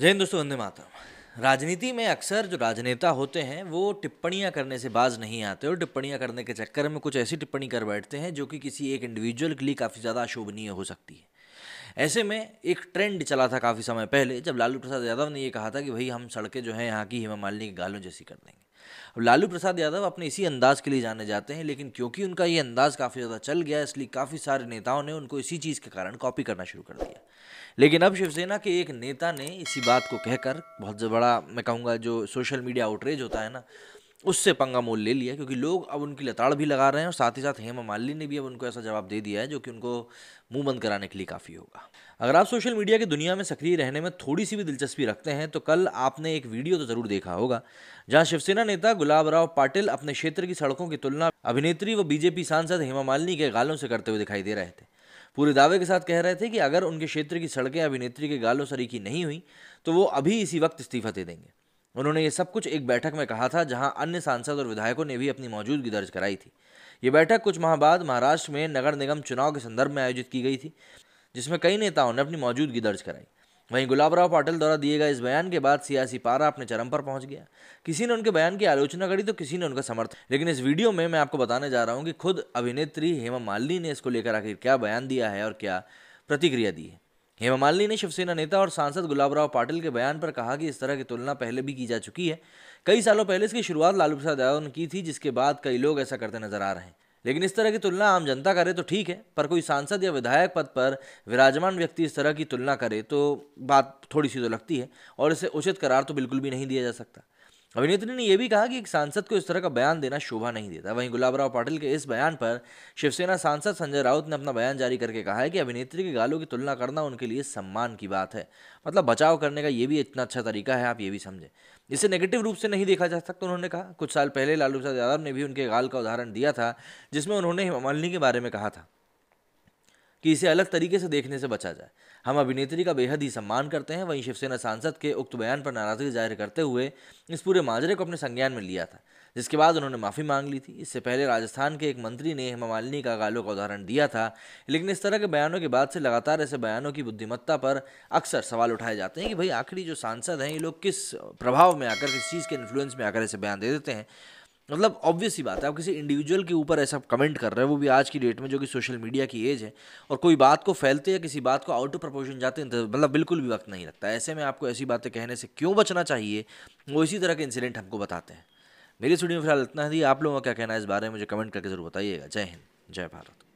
जय हिंद दोस्तों वंदे मातरम राजनीति में अक्सर जो राजनेता होते हैं वो टिप्पणियां करने से बाज नहीं आते और टिप्पणियां करने के चक्कर में कुछ ऐसी टिप्पणी कर बैठते हैं जो कि किसी एक इंडिविजुअल के लिए काफ़ी ज़्यादा शोभनीय हो सकती है ऐसे में एक ट्रेंड चला था काफ़ी समय पहले जब लालू प्रसाद यादव ने ये कहा था कि भाई हम सड़कें जो हैं यहाँ की हेमा मालिनी के गालों जैसी कर देंगे अब लालू प्रसाद यादव अपने इसी अंदाज के लिए जाने जाते हैं लेकिन क्योंकि उनका ये अंदाज काफ़ी ज़्यादा चल गया इसलिए काफ़ी सारे नेताओं ने उनको इसी चीज़ के कारण कॉपी करना शुरू कर दिया लेकिन अब शिवसेना के एक नेता ने इसी बात को कहकर बहुत बड़ा मैं कहूँगा जो सोशल मीडिया आउटरेज होता है ना उससे पंगा मोल ले लिया क्योंकि लोग अब उनकी लताड़ भी लगा रहे हैं और साथ ही साथ हेमा मालिनी ने भी अब उनको ऐसा जवाब दे दिया है जो कि उनको मुंह बंद कराने के लिए काफ़ी होगा अगर आप सोशल मीडिया की दुनिया में सक्रिय रहने में थोड़ी सी भी दिलचस्पी रखते हैं तो कल आपने एक वीडियो तो ज़रूर देखा होगा जहां शिवसेना नेता गुलाब राव पाटिल अपने क्षेत्र की सड़कों की तुलना अभिनेत्री व बीजेपी सांसद हेमा मालिनी के गालों से करते हुए दिखाई दे रहे थे पूरे दावे के साथ कह रहे थे कि अगर उनके क्षेत्र की सड़कें अभिनेत्री के गालों सरीकी नहीं हुई तो वो अभी इसी वक्त इस्तीफा दे देंगे उन्होंने ये सब कुछ एक बैठक में कहा था जहां अन्य सांसद और विधायकों ने भी अपनी मौजूदगी दर्ज कराई थी ये बैठक कुछ माह बाद महाराष्ट्र में नगर निगम चुनाव के संदर्भ में आयोजित की गई थी जिसमें कई नेताओं ने अपनी मौजूदगी दर्ज कराई वहीं गुलाबराव पाटिल द्वारा दिए गए इस बयान के बाद सियासी पारा अपने चरम पर पहुंच गया किसी ने उनके बयान की आलोचना करी तो किसी ने उनका समर्थन लेकिन इस वीडियो में मैं आपको बताने जा रहा हूं कि खुद अभिनेत्री हेमा मालिनी ने इसको लेकर आखिर क्या बयान दिया है और क्या प्रतिक्रिया दी है हेमा मालिनी ने शिवसेना नेता और सांसद गुलाबराव पाटिल के बयान पर कहा कि इस तरह की तुलना पहले भी की जा चुकी है कई सालों पहले इसकी शुरुआत लालू प्रसाद यादव ने की थी जिसके बाद कई लोग ऐसा करते नजर आ रहे हैं लेकिन इस तरह की तुलना आम जनता करे तो ठीक है पर कोई सांसद या विधायक पद पर विराजमान व्यक्ति इस तरह की तुलना करे तो बात थोड़ी सी तो लगती है और इसे उचित करार तो बिल्कुल भी नहीं दिया जा सकता अभिनेत्री ने यह भी कहा कि एक सांसद को इस तरह का बयान देना शोभा नहीं देता वहीं गुलाबराव पाटिल के इस बयान पर शिवसेना सांसद संजय राउत ने अपना बयान जारी करके कहा है कि अभिनेत्री के गालों की तुलना करना उनके लिए सम्मान की बात है मतलब बचाव करने का ये भी इतना अच्छा तरीका है आप ये भी समझें इसे नेगेटिव रूप से नहीं देखा जा सकता तो उन्होंने कहा कुछ साल पहले लालू प्रसाद यादव ने भी उनके गाल का उदाहरण दिया था जिसमें उन्होंने हेमा मालिनी के बारे में कहा था कि इसे अलग तरीके से देखने से बचा जाए हम अभिनेत्री का बेहद ही सम्मान करते हैं वहीं शिवसेना सांसद के उक्त बयान पर नाराजगी जाहिर करते हुए इस पूरे माजरे को अपने संज्ञान में लिया था जिसके बाद उन्होंने माफ़ी मांग ली थी इससे पहले राजस्थान के एक मंत्री ने हेमा मालिनी का गालों का उदाहरण दिया था लेकिन इस तरह के बयानों के बाद से लगातार ऐसे बयानों की बुद्धिमत्ता पर अक्सर सवाल उठाए जाते हैं कि भाई आखिरी जो सांसद हैं ये लोग किस प्रभाव में आकर किस चीज़ के इन्फ्लुएंस में आकर ऐसे बयान दे देते हैं मतलब ऑब्वियस ही बात है आप किसी इंडिविजुअल के ऊपर ऐसा कमेंट कर रहे हैं वो भी आज की डेट में जो कि सोशल मीडिया की एज है और कोई बात को फैलते या किसी बात को आउट ऑफ प्रपोजन जाते हैं तो मतलब बिल्कुल भी वक्त नहीं लगता ऐसे में आपको ऐसी बातें कहने से क्यों बचना चाहिए वो इसी तरह के इंसिडेंट हमको बताते हैं मेरी स्टूडियो में फिलहाल इतना ही आप लोगों का क्या कहना है इस बारे में मुझे कमेंट करके जरूर बताइएगा जय हिंद जय भारत